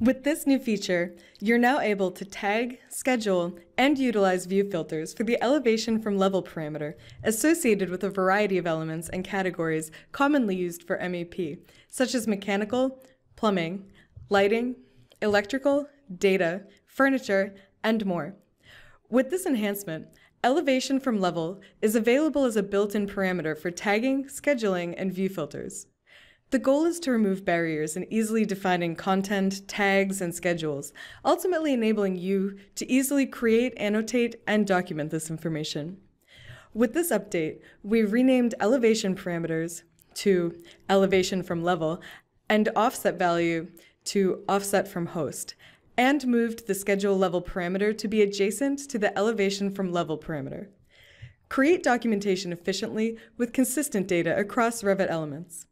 With this new feature, you're now able to tag, schedule, and utilize view filters for the elevation from level parameter associated with a variety of elements and categories commonly used for MEP, such as mechanical, plumbing, lighting, electrical, data, furniture, and more. With this enhancement, elevation from level is available as a built-in parameter for tagging, scheduling, and view filters. The goal is to remove barriers in easily defining content, tags, and schedules, ultimately enabling you to easily create, annotate, and document this information. With this update, we renamed elevation parameters to elevation from level and offset value to offset from host, and moved the schedule level parameter to be adjacent to the elevation from level parameter. Create documentation efficiently with consistent data across Revit elements.